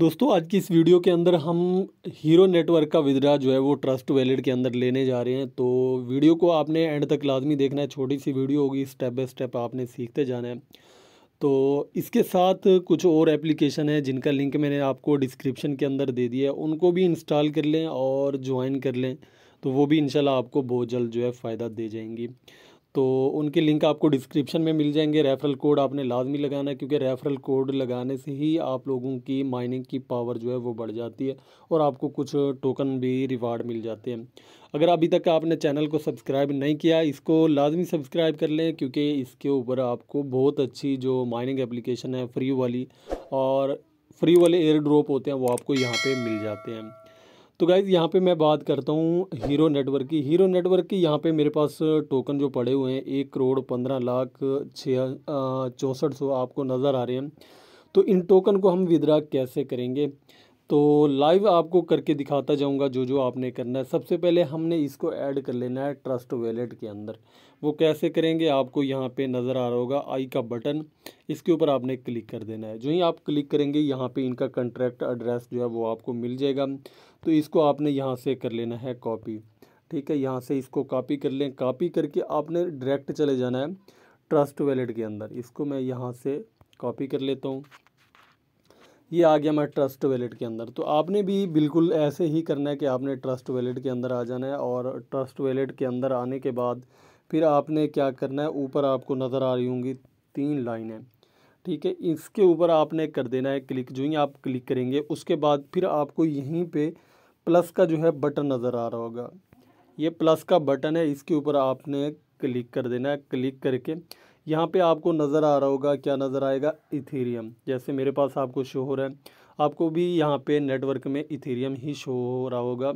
दोस्तों आज की इस वीडियो के अंदर हम हीरो नेटवर्क का विदड्रा जो है वो ट्रस्ट वैलेट के अंदर लेने जा रहे हैं तो वीडियो को आपने एंड तक लाजमी देखना है छोटी सी वीडियो होगी स्टेप बाय स्टेप आपने सीखते जाना है तो इसके साथ कुछ और एप्लीकेशन है जिनका लिंक मैंने आपको डिस्क्रिप्शन के अंदर दे दिया है उनको भी इंस्टॉल कर लें और ज्वाइन कर लें तो वो भी इन आपको बहुत जल्द जो है फ़ायदा दे जाएंगी तो उनके लिंक आपको डिस्क्रिप्शन में मिल जाएंगे रेफरल कोड आपने लाजमी लगाना है क्योंकि रेफरल कोड लगाने से ही आप लोगों की माइनिंग की पावर जो है वो बढ़ जाती है और आपको कुछ टोकन भी रिवार्ड मिल जाते हैं अगर अभी तक आपने चैनल को सब्सक्राइब नहीं किया इसको लाजमी सब्सक्राइब कर लें क्योंकि इसके ऊपर आपको बहुत अच्छी जो माइनिंग एप्लीकेशन है फ्री वाली और फ्री वाले एयर ड्रॉप होते हैं वो आपको यहाँ पर मिल जाते हैं तो गाइज़ यहाँ पे मैं बात करता हूँ हीरो नेटवर्क की हीरो नेटवर्क की यहाँ पे मेरे पास टोकन जो पड़े हुए हैं एक करोड़ पंद्रह लाख छः चौंसठ सौ आपको नज़र आ रहे हैं तो इन टोकन को हम विदड्रा कैसे करेंगे तो लाइव आपको करके दिखाता जाऊंगा जो जो आपने करना है सबसे पहले हमने इसको ऐड कर लेना है ट्रस्ट वैलेट के अंदर वो कैसे करेंगे आपको यहाँ पे नज़र आ रहा होगा आई का बटन इसके ऊपर आपने क्लिक कर देना है जो ही आप क्लिक करेंगे यहाँ पे इनका कंट्रैक्ट एड्रेस जो है वो आपको मिल जाएगा तो इसको आपने यहाँ से कर लेना है कॉपी ठीक है यहाँ से इसको कॉपी कर लें कापी करके आपने डायरेक्ट चले जाना है ट्रस्ट वैलेट के अंदर इसको मैं यहाँ से कॉपी कर लेता हूँ ये आ गया मैं ट्रस्ट वैलेट के अंदर तो आपने भी बिल्कुल ऐसे ही करना है कि आपने ट्रस्ट वैलेट के अंदर आ जाना है और ट्रस्ट वैलेट के अंदर आने के बाद फिर आपने क्या करना है ऊपर आपको नज़र आ रही होंगी तीन लाइनें ठीक है इसके ऊपर आपने कर देना है क्लिक जो ही आप क्लिक करेंगे उसके बाद फिर आपको यहीं पर प्लस का जो है बटन नज़र आ रहा होगा ये प्लस का बटन है इसके ऊपर आपने क्लिक कर देना है क्लिक करके यहाँ पे आपको नज़र आ रहा होगा क्या नज़र आएगा इथेरियम जैसे मेरे पास आपको शो हो रहा है आपको भी यहाँ पे नेटवर्क में इथेरियम ही शो हो रहा होगा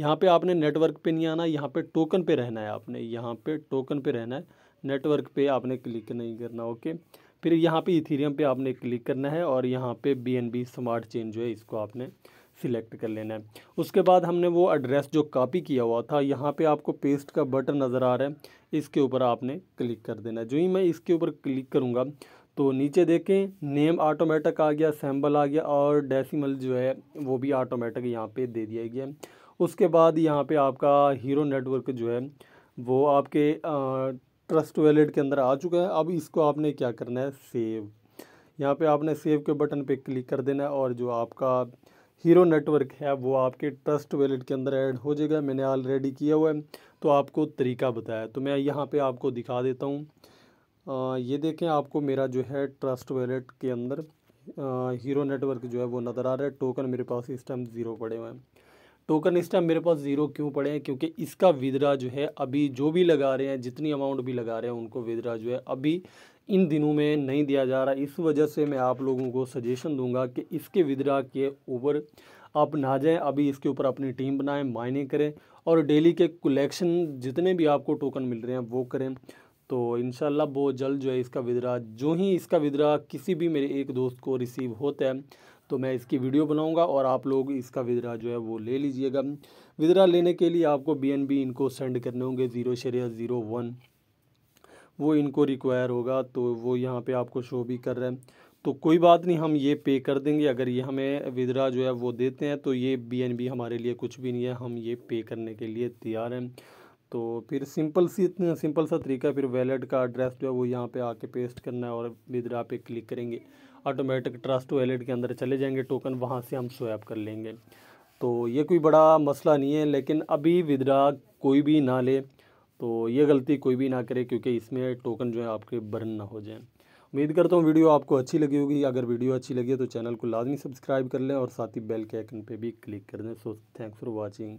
यहाँ पे आपने नेटवर्क पे नहीं आना यहाँ पे टोकन पे रहना है आपने यहाँ पे टोकन पे रहना है नेटवर्क पे आपने क्लिक नहीं करना ओके फिर यहाँ पर इथीरियम पर आपने क्लिक करना है और यहाँ पर बी स्मार्ट चेन जो है इसको आपने सिलेक्ट कर लेना है उसके बाद हमने वो एड्रेस जो कॉपी किया हुआ था यहाँ पे आपको पेस्ट का बटन नज़र आ रहा है इसके ऊपर आपने क्लिक कर देना है जो ही मैं इसके ऊपर क्लिक करूँगा तो नीचे देखें नेम ऑटोमेटिक आ गया सैम्बल आ गया और डेसीमल जो है वो भी ऑटोमेटिक यहाँ पर दे दिया गया उसके बाद यहाँ पर आपका हीरो नेटवर्क जो है वो आपके ट्रस्ट वैलेट के अंदर आ चुका है अब इसको आपने क्या करना है सेव यहाँ पे आपने सेव के बटन पे क्लिक कर देना है और जो आपका हीरो नेटवर्क है वो आपके ट्रस्ट वैलेट के अंदर ऐड हो जाएगा मैंने ऑलरेडी किया हुआ है तो आपको तरीका बताया तो मैं यहाँ पे आपको दिखा देता हूँ ये देखें आपको मेरा जो है ट्रस्ट वैलेट के अंदर हीरो नेटवर्क जो है वो नज़र आ रहा है टोकन मेरे पास इस टाइम ज़ीरो पड़े हुए हैं टोकन इस टाइम मेरे पास ज़ीरो क्यों पड़े हैं क्योंकि इसका विदरा जो है अभी जो भी लगा रहे हैं जितनी अमाउंट भी लगा रहे हैं उनको विदरा जो है अभी इन दिनों में नहीं दिया जा रहा इस वजह से मैं आप लोगों को सजेशन दूंगा कि इसके विदरा के ऊपर आप ना जाएं अभी इसके ऊपर अपनी टीम बनाएं माइनिंग करें और डेली के कलेक्शन जितने भी आपको टोकन मिल रहे हैं वो करें तो इन बहुत जल्द जो है इसका विद्रा जो ही इसका विद्रा किसी भी मेरे एक दोस्त को रिसीव होता है तो मैं इसकी वीडियो बनाऊंगा और आप लोग इसका विदरा जो है वो ले लीजिएगा विदरा लेने के लिए आपको बी इनको सेंड करने होंगे ज़ीरो शरिया ज़ीरो वन वो इनको रिक्वायर होगा तो वो यहाँ पे आपको शो भी कर रहे हैं तो कोई बात नहीं हम ये पे कर देंगे अगर ये हमें विदरा जो है वो देते हैं तो ये बी हमारे लिए कुछ भी नहीं है हम ये पे करने के लिए तैयार हैं तो फिर सिंपल सी सिंपल सा तरीका फिर वैलेट का एड्रेस जो है वो यहाँ पे आके पेस्ट करना है और विदरा पे क्लिक करेंगे ऑटोमेटिक ट्रस्ट वैलेट के अंदर चले जाएंगे टोकन वहाँ से हम स्वैप कर लेंगे तो ये कोई बड़ा मसला नहीं है लेकिन अभी विदरा कोई भी ना ले तो ये गलती कोई भी ना करे क्योंकि इसमें टोकन जो है आपके बर्न ना हो जाए उम्मीद करता हूँ वीडियो आपको अच्छी लगी होगी अगर वीडियो अच्छी लगी है तो चैनल को लाजमी सब्सक्राइब कर लें और साथ ही बेल के आइकन पे भी क्लिक कर दें सो थैंक्स फॉर वाचिंग